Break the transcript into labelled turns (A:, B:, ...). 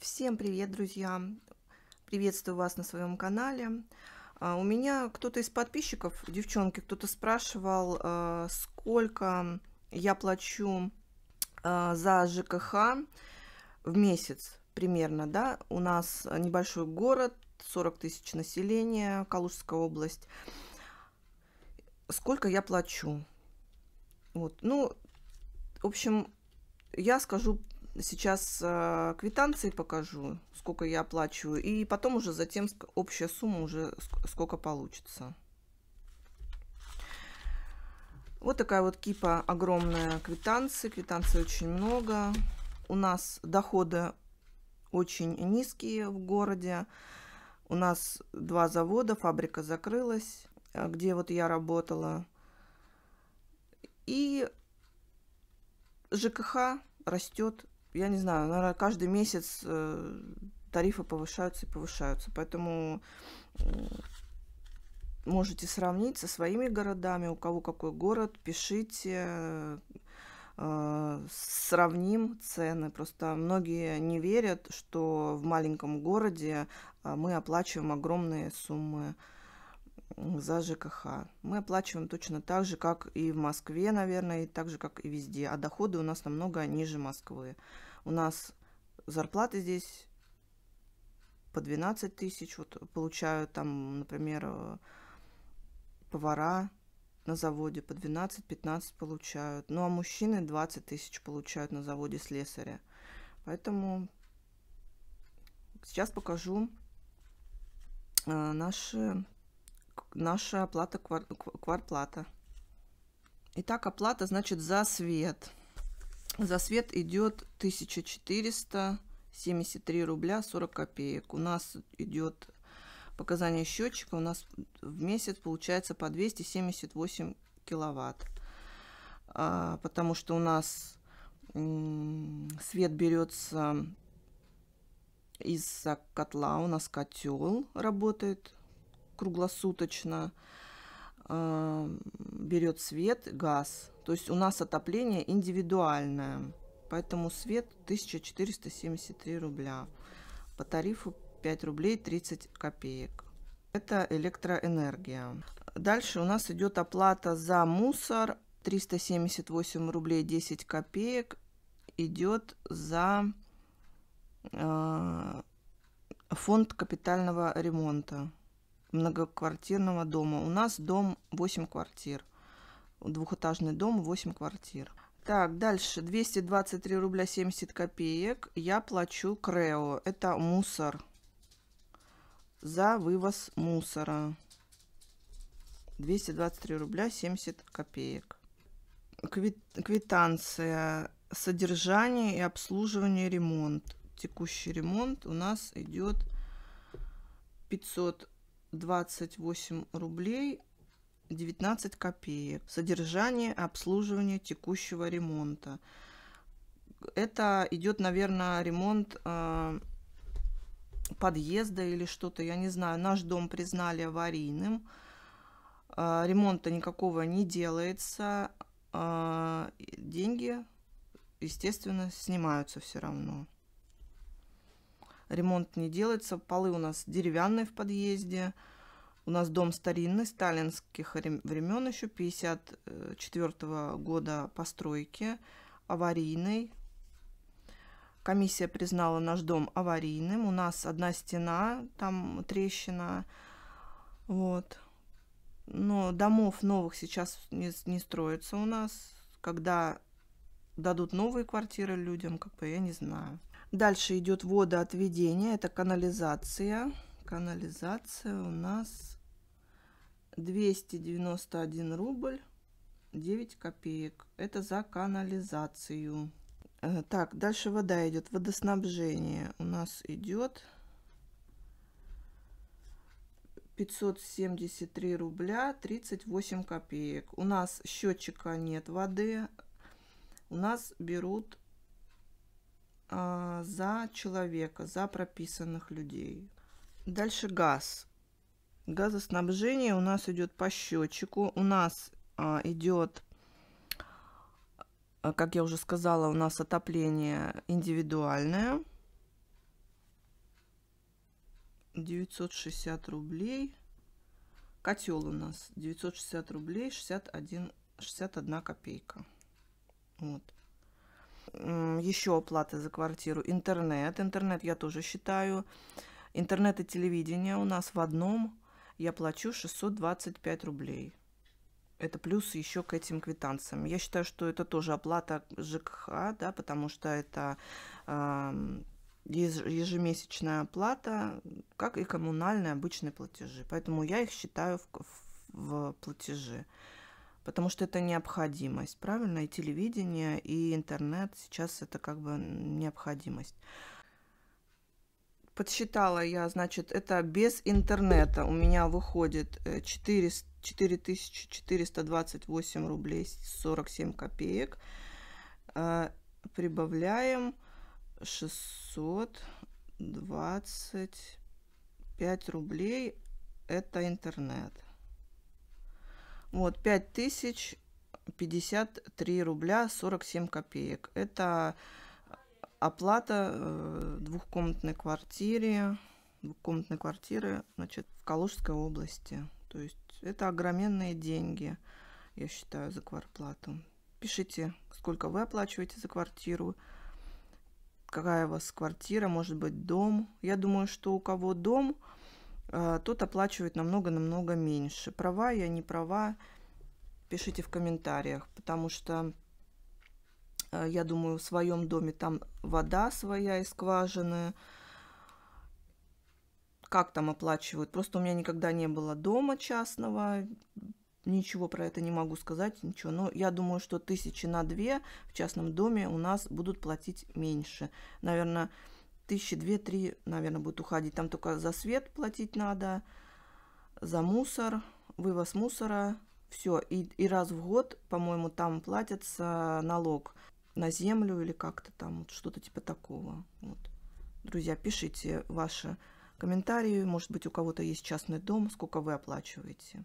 A: Всем привет, друзья! Приветствую вас на своем канале. А, у меня кто-то из подписчиков, девчонки, кто-то спрашивал, а, сколько я плачу а, за ЖКХ в месяц примерно, да? У нас небольшой город, 40 тысяч населения, Калужская область. Сколько я плачу? Вот, ну, в общем, я скажу сейчас э, квитанции покажу, сколько я оплачиваю, и потом уже затем общая сумма уже сколько получится. Вот такая вот кипа огромная квитанции. Квитанций очень много. У нас доходы очень низкие в городе. У нас два завода, фабрика закрылась, э, где вот я работала. И ЖКХ растет я не знаю, наверное, каждый месяц э, тарифы повышаются и повышаются. Поэтому э, можете сравнить со своими городами, у кого какой город, пишите, э, сравним цены. Просто многие не верят, что в маленьком городе мы оплачиваем огромные суммы за ЖКХ. Мы оплачиваем точно так же, как и в Москве, наверное, и так же, как и везде. А доходы у нас намного ниже Москвы. У нас зарплаты здесь по 12 тысяч вот получают там, например, э, повара на заводе по 12-15 получают. Ну, а мужчины 20 тысяч получают на заводе слесаря. Поэтому сейчас покажу э, наши, наша оплата, квар, кварплата. Итак, оплата, значит, за свет – за свет идет 1473 рубля 40 копеек. У нас идет показание счетчика. У нас в месяц получается по 278 киловатт. А, потому что у нас свет берется из котла. У нас котел работает круглосуточно. А, берет свет, газ то есть у нас отопление индивидуальное. Поэтому свет 1473 рубля. По тарифу 5 рублей 30 копеек. Это электроэнергия. Дальше у нас идет оплата за мусор. 378 рублей 10 копеек идет за э, фонд капитального ремонта многоквартирного дома. У нас дом 8 квартир двухэтажный дом, 8 квартир. Так, дальше 223 рубля 70 копеек я плачу Крео. Это мусор. За вывоз мусора. 223 рубля 70 копеек. Квит... Квитанция. Содержание и обслуживание ремонт. Текущий ремонт у нас идет 528 рублей 19 копеек. Содержание, обслуживание текущего ремонта. Это идет, наверное, ремонт э, подъезда или что-то, я не знаю. Наш дом признали аварийным. Э, ремонта никакого не делается. Э, деньги, естественно, снимаются все равно. Ремонт не делается. Полы у нас деревянные в подъезде. Э, у нас дом старинный, сталинских времен, еще 54 -го года постройки, аварийный. Комиссия признала наш дом аварийным. У нас одна стена, там трещина. Вот. Но домов новых сейчас не, не строится у нас. Когда дадут новые квартиры людям, как бы я не знаю. Дальше идет водоотведение, это канализация. Канализация у нас 291 рубль 9 копеек. Это за канализацию. Э, так, дальше вода идет. Водоснабжение у нас идет 573 рубля 38 копеек. У нас счетчика нет воды. У нас берут а, за человека, за прописанных людей. Дальше газ газоснабжение у нас идет по счетчику. У нас а, идет, а, как я уже сказала, у нас отопление индивидуальное. 960 рублей. Котел у нас 960 рублей 61, 61 копейка. Вот. Еще оплата за квартиру. Интернет. Интернет я тоже считаю. Интернет и телевидение у нас в одном я плачу 625 рублей. Это плюс еще к этим квитанциям. Я считаю, что это тоже оплата ЖКХ, да, потому что это э, ежемесячная оплата, как и коммунальные обычные платежи. Поэтому я их считаю в, в, в платежи потому что это необходимость, правильно? И телевидение, и интернет сейчас это как бы необходимость подсчитала я, значит, это без интернета у меня выходит 400, э, 4428 рублей 47 копеек. Э, прибавляем 625 рублей. Это интернет. Вот, 5053 рубля 47 копеек. Это Оплата э, двухкомнатной квартиры, двухкомнатной квартиры, значит, в Калужской области. То есть это огроменные деньги, я считаю, за кварплату. Пишите, сколько вы оплачиваете за квартиру, какая у вас квартира, может быть, дом. Я думаю, что у кого дом, э, тот оплачивает намного-намного меньше. Права я, не права, пишите в комментариях, потому что Э, я думаю, в своем доме там вода своя из скважины. Как там оплачивают? Просто у меня никогда не было дома частного. Ничего про это не могу сказать, ничего. Но я думаю, что тысячи на две в частном доме у нас будут платить меньше. Наверное, тысячи две-три, наверное, будет уходить. Там только за свет платить надо, за мусор, вывоз мусора, все. И, и раз в год, по-моему, там платится налог на землю или как-то там, вот, что-то типа такого. Вот. Друзья, пишите ваши комментарии, может быть, у кого-то есть частный дом, сколько вы оплачиваете.